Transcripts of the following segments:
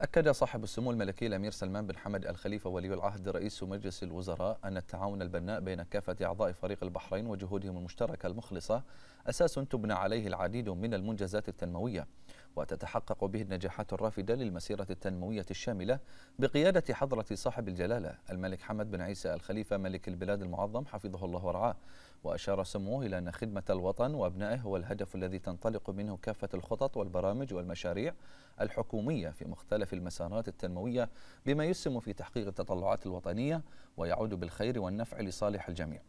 أكد صاحب السمو الملكي الأمير سلمان بن حمد الخليفة ولي العهد رئيس مجلس الوزراء أن التعاون البناء بين كافة أعضاء فريق البحرين وجهودهم المشتركة المخلصة أساس تبنى عليه العديد من المنجزات التنموية وتتحقق به النجاحات الرافدة للمسيرة التنموية الشاملة بقيادة حضرة صاحب الجلالة الملك حمد بن عيسى الخليفة ملك البلاد المعظم حفظه الله ورعاه وأشار سموه إلى أن خدمة الوطن وأبنائه هو الهدف الذي تنطلق منه كافة الخطط والبرامج والمشاريع الحكومية في مختلف المسارات التنموية بما يسهم في تحقيق التطلعات الوطنية ويعود بالخير والنفع لصالح الجميع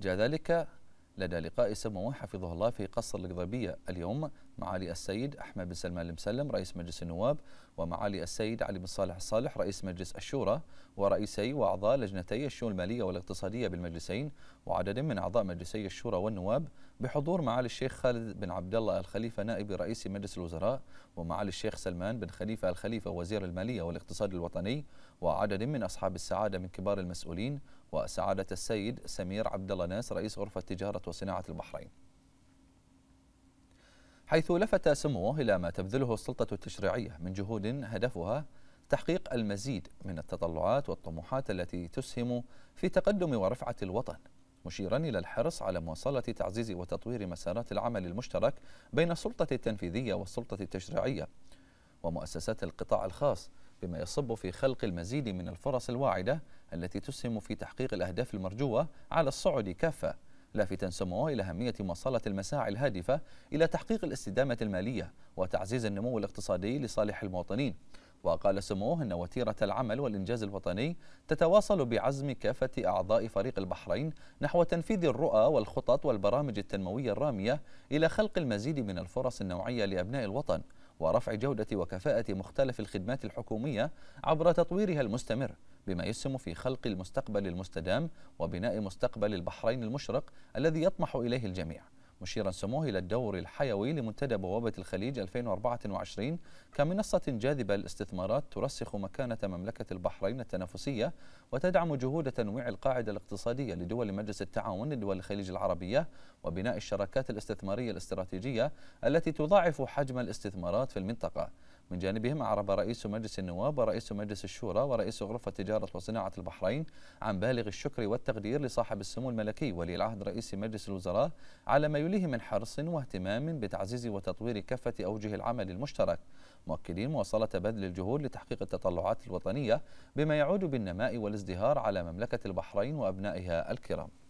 جاء ذلك لدى لقاء سموه حفظه الله في قصر القضيبية اليوم معالي السيد أحمد بن سلمان المسلم رئيس مجلس النواب ومعالي السيد علي بن صالح الصالح رئيس مجلس الشورى ورئيسي وأعضاء لجنتي الشؤون المالية والاقتصادية بالمجلسين وعدد من أعضاء مجلسي الشورى والنواب بحضور معالي الشيخ خالد بن عبد الله الخليفة نائب رئيس مجلس الوزراء ومعالي الشيخ سلمان بن خليفة الخليفة وزير المالية والاقتصاد الوطني وعدد من أصحاب السعادة من كبار المسؤولين وسعادة السيد سمير عبد الله ناس رئيس غرفة تجارة وصناعة البحرين حيث لفت سموه إلى ما تبذله السلطة التشريعية من جهود هدفها تحقيق المزيد من التطلعات والطموحات التي تسهم في تقدم ورفعة الوطن مشيرا إلى الحرص على مواصلة تعزيز وتطوير مسارات العمل المشترك بين السلطة التنفيذية والسلطة التشريعية ومؤسسات القطاع الخاص بما يصب في خلق المزيد من الفرص الواعدة التي تسهم في تحقيق الأهداف المرجوة على الصعد كافة لافتا سموه إلى أهمية مواصلة المساعي الهادفة إلى تحقيق الاستدامة المالية وتعزيز النمو الاقتصادي لصالح المواطنين وقال سموه أن وتيرة العمل والإنجاز الوطني تتواصل بعزم كافة أعضاء فريق البحرين نحو تنفيذ الرؤى والخطط والبرامج التنموية الرامية إلى خلق المزيد من الفرص النوعية لأبناء الوطن ورفع جودة وكفاءة مختلف الخدمات الحكومية عبر تطويرها المستمر بما يسهم في خلق المستقبل المستدام وبناء مستقبل البحرين المشرق الذي يطمح إليه الجميع مشيرا سموه إلى الدور الحيوي لمنتدى بوابة الخليج 2024 كمنصة جاذبة للاستثمارات ترسخ مكانة مملكة البحرين التنافسية وتدعم جهود تنويع القاعدة الاقتصادية لدول مجلس التعاون لدول الخليج العربية وبناء الشراكات الاستثمارية الاستراتيجية التي تضاعف حجم الاستثمارات في المنطقة من جانبهم أعرب رئيس مجلس النواب ورئيس مجلس الشورى ورئيس غرفة تجارة وصناعة البحرين عن بالغ الشكر والتقدير لصاحب السمو الملكي ولي العهد رئيس مجلس الوزراء على ما يليه من حرص واهتمام بتعزيز وتطوير كافة أوجه العمل المشترك مؤكدين مواصلة بذل الجهود لتحقيق التطلعات الوطنية بما يعود بالنماء والازدهار على مملكة البحرين وأبنائها الكرام